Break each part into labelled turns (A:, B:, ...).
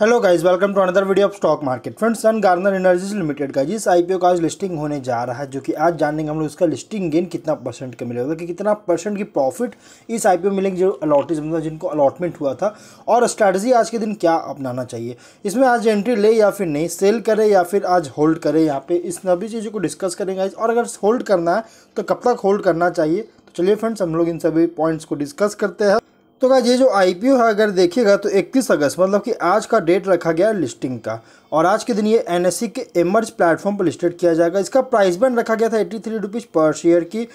A: hello guys welcome to another video of stock market friends sun garner energies limited का जिस IPO का आज listing होने जा रहा है जो कि आज जानेंगे हम लोग उसका लिस्टिंग गेन कितना परसेंट का मिलेगा कि कितना परसेंट की प्रॉफिट इस आईपीओ मिलेंगे जो अलॉटेज मतलब जिनको अलॉटमेंट हुआ था और स्ट्रैटेजी आज के दिन क्या अपनाना चाहिए इसमें आज एंट्री ले या फिर नहीं सेल करे या फिर आज होल्ड करे यहाँ पे इस सभी चीज़ों को डिस्कस करेंगे और अगर होल्ड करना है तो कब तक होल्ड करना चाहिए तो चलिए फ्रेंड्स हम लोग इन सभी पॉइंट्स को डिस्कस करते हैं तो क्या ये जो आई है अगर देखिएगा तो 31 अगस्त मतलब कि आज का डेट रखा गया है लिस्टिंग का और आज के दिन ये एन e के एमर्ज प्लेटफॉर्म पर लिस्टेड किया जाएगा इसका प्राइस बैंड रखा गया था एट्टी थ्री रुपीज़ पर शेयर की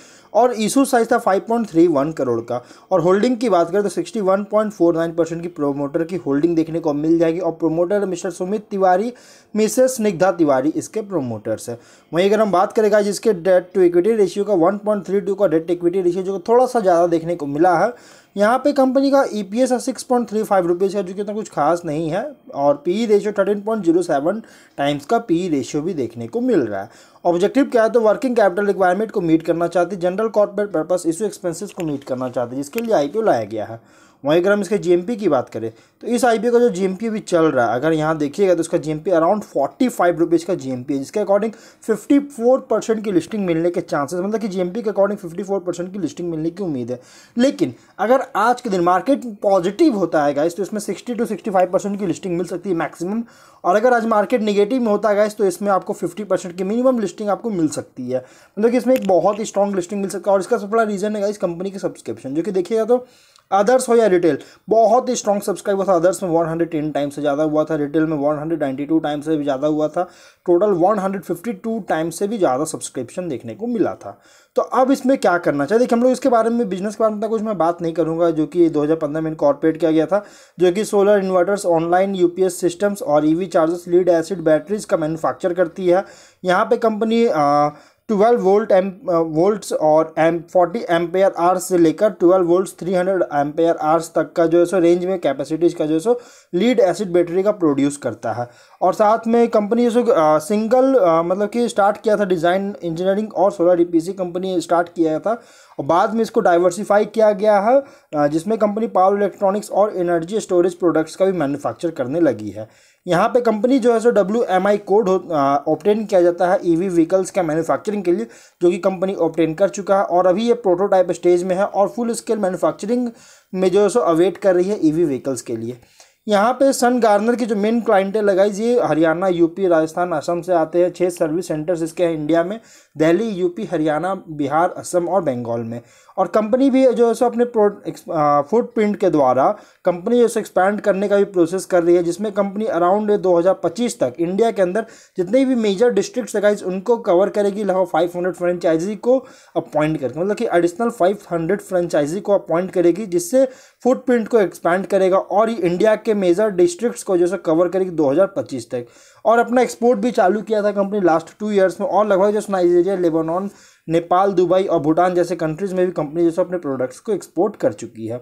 A: और इशू साइज था 5.31 करोड़ का और होल्डिंग की बात करें तो 61.49 परसेंट की प्रोमोटर की होल्डिंग देखने को मिल जाएगी और promoter mister Sumit Tiwari missus Snigdha Tiwari इसके प्रोमोटर्स हैं वहीं अगर हम बात करेगा जिसके डेट टू इक्विटी रेशियो का 1.32 का डेट इक्विटी रेशियो जो थोड़ा सा ज़्यादा देखने को मिला है यहाँ पे कंपनी का ई पी एस है six point three five rupees है जो कि इतना कुछ खास नहीं है और P E ratio thirteen point zero seven times का पी ई रेशियो भी देखने को मिल रहा है ऑब्जेक्टिव क्या है तो वर्किंग कैपिटल रिक्वायरमेंट को मीट करना चाहती है general corporate purpose issue expenses को मीट करना चाहती है जिसके लिए आई पी ओ लाया गया है वहीं अगर हम इसके जीएमपी की बात करें तो इस आईपीओ का जो जीएमपी अभी चल रहा है अगर यहाँ देखिएगा तो इसका GMP around forty five rupees का जीएमपी है जिसके अकॉर्डिंग फिफ्टी फोर परसेंट की लिस्टिंग मिलने के चांसेस मतलब कि जीएमपी के अकॉर्डिंग फिफ्टी फोर परसेंट की लिस्टिंग मिलने की उम्मीद है लेकिन अगर आज के दिन मार्केट पॉजिटिव होता है गाइस तो इसमें sixty two sixty five percent की लिस्टिंग मिल सकती है मैक्सिमम और अगर आज मार्केट निगेटिव में होता है गाइस तो इसमें आपको फिफ्टी परसेंट की मिनिमम लिस्टिंग आपको मिल सकती है मतलब कि इसमें एक बहुत ही स्ट्रॉन्ग लिस्टिंग मिल सकता है और इसका सबसे बड़ा रीज़न है इस कंपनी के सब्सक्रिप्शन जो कि देखिएगा तो अदर्स हो या रिटेल बहुत ही स्ट्रॉन्ग सब्सक्राइब हुआ था अदर्स में 110 टाइम्स से ज़्यादा हुआ था रिटेल में 192 टाइम से भी ज़्यादा हुआ था टोटल 152 टाइम्स से भी ज़्यादा सब्सक्रिप्शन देखने को मिला था तो अब इसमें क्या करना चाहिए देखिए हम लोग इसके बारे में बिजनेस के बारे में कुछ मैं बात नहीं करूँगा जो कि पंद्रह में इनकॉर्पोरेट किया गया था जो कि सोलर इन्वर्टर्स ऑनलाइन एस सिस्टम्स और V chargers lead acid batteries का मैनुफैक्चर करती है यहाँ पर company twelve volt M volts और एम फोर्टी एम्पेयर आर्स से लेकर volt volts hundred ampere hours तक का जो है सो रेंज में कैपेसिटीज का जो है सो लीड एसिड बैटरी का प्रोड्यूस करता है और साथ में कंपनी जो सिंगल मतलब कि स्टार्ट किया था डिज़ाइन इंजीनियरिंग और सोलर ई कंपनी स्टार्ट किया था और बाद में इसको डाइवर्सिफाई किया गया है जिसमें कंपनी पावर इलेक्ट्रॉनिक्स और एनर्जी स्टोरेज प्रोडक्ट्स का भी मैन्युफैक्चर करने लगी है यहाँ पे कंपनी जो है सो W M I code obtain किया जाता है ई वी व्हीकल्स का मैन्युफैक्चरिंग के लिए जो कि कंपनी ऑप्टेन कर चुका है और अभी ये प्रोटोटाइप स्टेज में है और फुल स्केल मैन्युफैक्चरिंग में जो है सो अवेट कर रही है ई वी व्हीकल्स के लिए यहाँ पे सन गार्नर की जो मेन क्लाइंटेल है गाइज ये हरियाणा यूपी राजस्थान असम से आते हैं छः सर्विस सेंटर्स इसके हैं इंडिया में दिल्ली यूपी हरियाणा बिहार असम और बंगाल में और कंपनी भी जो है सो अपने फुट प्रिंट के द्वारा कंपनी उसे एक्सपैंड करने का भी प्रोसेस कर रही है जिसमें कंपनी अराउंड दो तक इंडिया के अंदर जितने भी मेजर डिस्ट्रिक्ट लगाई उनको कवर करेगी लगभग फाइव हंड्रेड फ्रेंचाइजी को अपॉइंट करके मतलब कि एडिशनल फाइव हंड्रेड फ्रेंचाइजी को अपॉइंट करेगी जिससे फुटप्रिंट को एक्सपैंड करेगा और ये इंडिया के मेजर डिस्ट्रिक्ट्स को जैसे कवर करेगी 2025 तक और अपना एक्सपोर्ट भी चालू किया था कंपनी लास्ट टू ईयर्स में और लगभग जैसे नाइजीरिया लेबनान नेपाल दुबई और भूटान जैसे कंट्रीज़ में भी कंपनी जैसे अपने प्रोडक्ट्स को एक्सपोर्ट कर चुकी है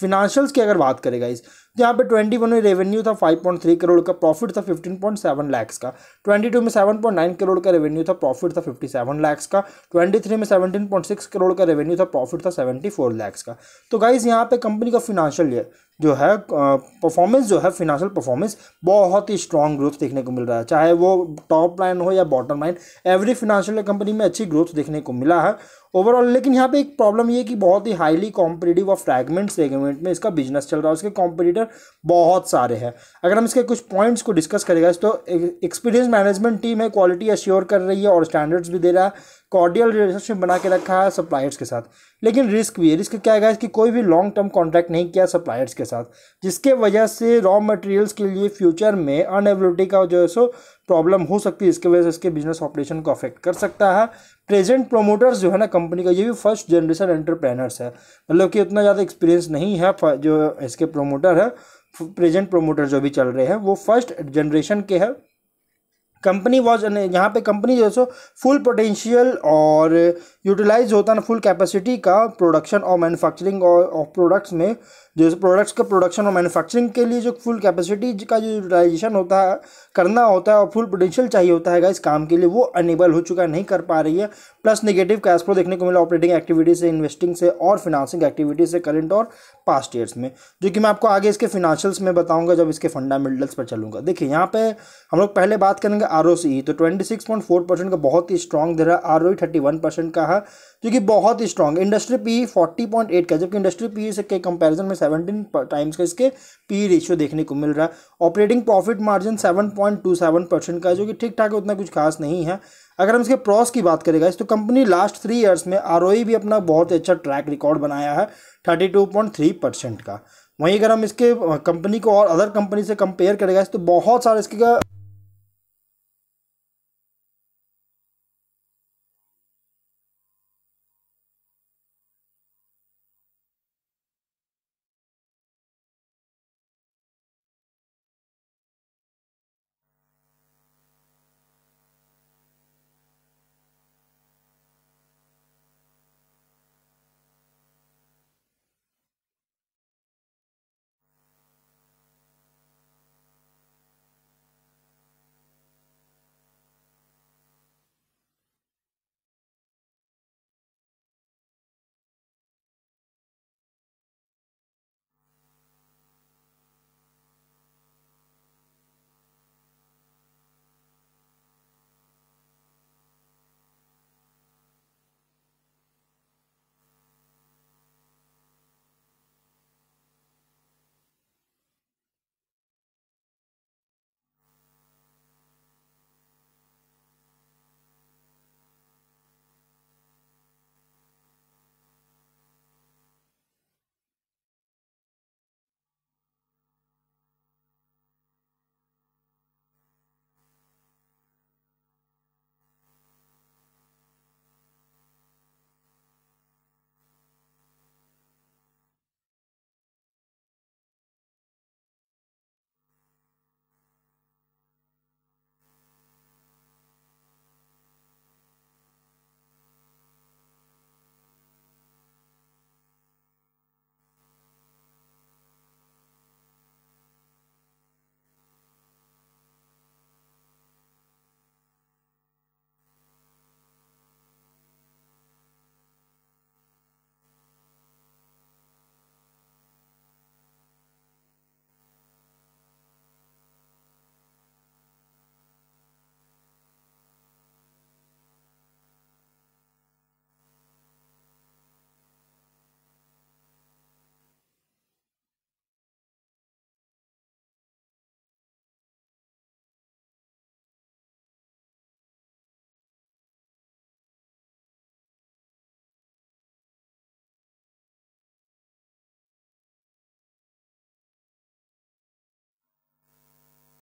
A: फिनांशियल्स की अगर बात करेगा इस जहाँ यहाँ पे ट्वेंटी वन में रेवेन्यू था फाइव पॉइंट थ्री करोड़ का प्रॉफिट था फिफ्टीन पॉइंट सेवन लैक्स का ट्वेंटी टू में सेवन पॉइंट नाइन करोड़ का रेवेन्यू था प्रॉफिट था फिफ्टी सेवन लैक्स का ट्वेंटी थ्री में सेवनटीन पॉइंट सिक्स करोड़ का रेवेन्यू था प्रॉफिट था सेवेंटी फोर लैक्स का तो गाइज़ यहाँ पे कंपनी का फिनेंशियल ईयर जो है परफॉर्मेंस जो है फिनेंशियल परफॉर्मेंस बहुत ही स्ट्रॉन्ग ग्रोथ देखने को मिल रहा है चाहे वो टॉप लाइन हो या bottom line every financial company में अच्छी ग्रोथ देखने को मिला है ओवरऑल लेकिन यहाँ पे एक प्रॉब्लम ये कि बहुत ही हाईली कॉम्पिटेटिव और फ्रेगमेंट सेगमेंट में इसका बिजनेस चल रहा है उसके कॉम्पिटेटर मीटर बहुत सारे हैं अगर हम इसके कुछ पॉइंट्स को डिस्कस करेगा तो एक्सपीरियंस मैनेजमेंट टीम है क्वालिटी अश्योर कर रही है और स्टैंडर्ड्स भी दे रहा है कॉर्डियल रिलेशनशिप बना के रखा है सप्लायर्स के साथ लेकिन रिस्क भी है रिस्क क्या है इसकी कोई भी लॉन्ग टर्म कॉन्ट्रैक्ट नहीं किया सप्लायर्स के साथ जिसके वजह से रॉ मटेरियल्स के लिए फ्यूचर में अनएबिलिटी का जो है सो प्रॉब्लम हो सकती है इसके वजह से इसके बिजनेस ऑपरेशन को अफेक्ट कर सकता है प्रेजेंट प्रोमोटर्स जो है ना कंपनी का ये भी फर्स्ट जनरेशन एंटरप्रेनर्स है मतलब कि उतना ज़्यादा एक्सपीरियंस नहीं है जो इसके प्रोमोटर है प्रेजेंट प्रोमोटर जो भी चल रहे हैं वो फर्स्ट जनरेशन के है कंपनी वॉज यहाँ पे कंपनी जो है फुल पोटेंशियल और यूटिलाइज होता ना फुल कैपेसिटी का प्रोडक्शन और मैन्युफैक्चरिंग और प्रोडक्ट्स में जो प्रोडक्ट्स का प्रोडक्शन और मैन्युफैक्चरिंग के लिए जो फुल कैपेसिटी का जो यूटिलाइजेशन होता है करना होता है और फुल पोटेंशियल चाहिए होता है इस काम के लिए वो अनेबल हो चुका है नहीं कर पा रही है प्लस नेगेटिव कैश फ्लो देखने को मिला ऑपरेटिंग एक्टिविटीज़ से इन्वेस्टिंग से और फिनांसिंग एक्टिविटीज से करंट और पास्ट ईयर्स में जो कि मैं आपको आगे इसके फिनेंशियल्स में बताऊंगा जब इसके फंडामेंटल्स पर चलूंगा देखिए यहाँ पे हम लोग पहले बात करेंगे आर तो ट्वेंटी परसेंट का बहुत ही स्ट्रॉन्ग दे रहा है आर ओ e का है जो कि बहुत ही स्ट्रॉन्ग इंडस्ट्री पी एट का जबकि इंडस्ट्री पी e से कंपेरिजन में सेवनटीन टाइम्स का इसके पी रेशियो देखने को मिल रहा है operating profit margin seven point two seven percent का जो कि ठीक ठाक उतना कुछ खास नहीं है अगर हम इसके प्रॉस की बात इस तो कंपनी लास्ट थ्री ईयर्स में आर e भी अपना बहुत अच्छा ट्रैक रिकॉर्ड बनाया है thirty two point three percent का वहीं अगर हम इसके कंपनी को और अदर कंपनी से कंपेयर करेगा तो बहुत सारे इसके